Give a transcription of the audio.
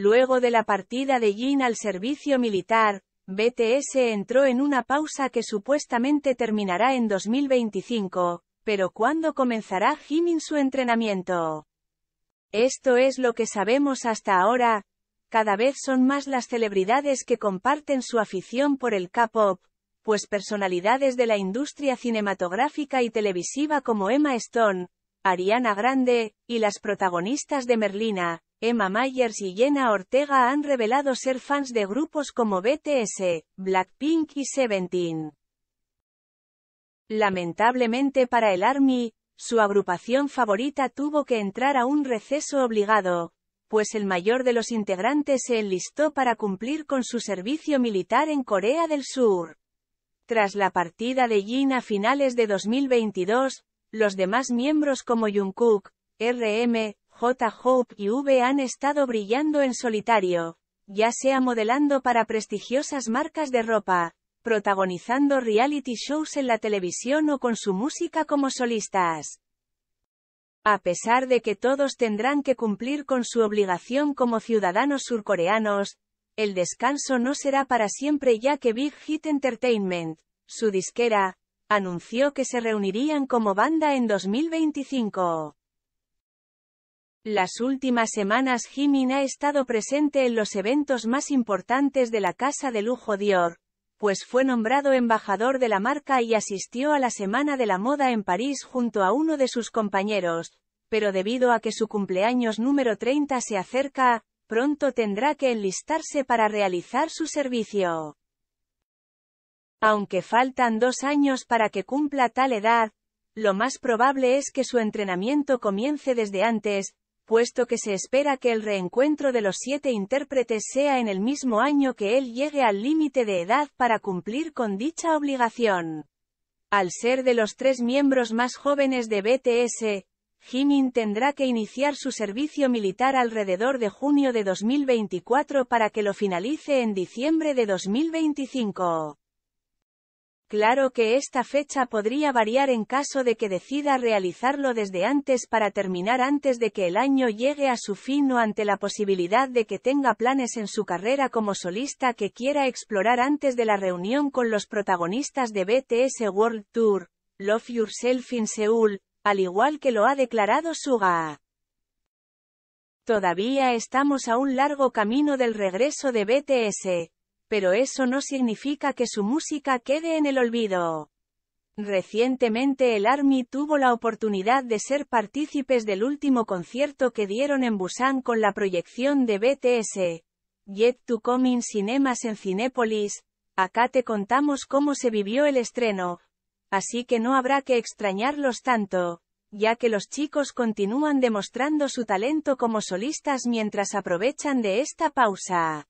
Luego de la partida de Jin al servicio militar, BTS entró en una pausa que supuestamente terminará en 2025, pero ¿cuándo comenzará Jimin su entrenamiento? Esto es lo que sabemos hasta ahora, cada vez son más las celebridades que comparten su afición por el K-pop, pues personalidades de la industria cinematográfica y televisiva como Emma Stone, Ariana Grande, y las protagonistas de Merlina, Emma Myers y Jenna Ortega han revelado ser fans de grupos como BTS, Blackpink y Seventeen. Lamentablemente para el ARMY, su agrupación favorita tuvo que entrar a un receso obligado, pues el mayor de los integrantes se enlistó para cumplir con su servicio militar en Corea del Sur. Tras la partida de Jin a finales de 2022, los demás miembros como Jungkook, RM, J. Hope y V han estado brillando en solitario, ya sea modelando para prestigiosas marcas de ropa, protagonizando reality shows en la televisión o con su música como solistas. A pesar de que todos tendrán que cumplir con su obligación como ciudadanos surcoreanos, el descanso no será para siempre ya que Big Hit Entertainment, su disquera, anunció que se reunirían como banda en 2025. Las últimas semanas Jimin ha estado presente en los eventos más importantes de la casa de lujo Dior, pues fue nombrado embajador de la marca y asistió a la Semana de la Moda en París junto a uno de sus compañeros, pero debido a que su cumpleaños número 30 se acerca, pronto tendrá que enlistarse para realizar su servicio. Aunque faltan dos años para que cumpla tal edad, lo más probable es que su entrenamiento comience desde antes, puesto que se espera que el reencuentro de los siete intérpretes sea en el mismo año que él llegue al límite de edad para cumplir con dicha obligación. Al ser de los tres miembros más jóvenes de BTS, Jimin tendrá que iniciar su servicio militar alrededor de junio de 2024 para que lo finalice en diciembre de 2025. Claro que esta fecha podría variar en caso de que decida realizarlo desde antes para terminar antes de que el año llegue a su fin o ante la posibilidad de que tenga planes en su carrera como solista que quiera explorar antes de la reunión con los protagonistas de BTS World Tour, Love Yourself in Seoul, al igual que lo ha declarado Suga. Todavía estamos a un largo camino del regreso de BTS, pero eso no significa que su música quede en el olvido. Recientemente el ARMY tuvo la oportunidad de ser partícipes del último concierto que dieron en Busan con la proyección de BTS, Yet to Coming Cinemas en Cinépolis, acá te contamos cómo se vivió el estreno, así que no habrá que extrañarlos tanto, ya que los chicos continúan demostrando su talento como solistas mientras aprovechan de esta pausa.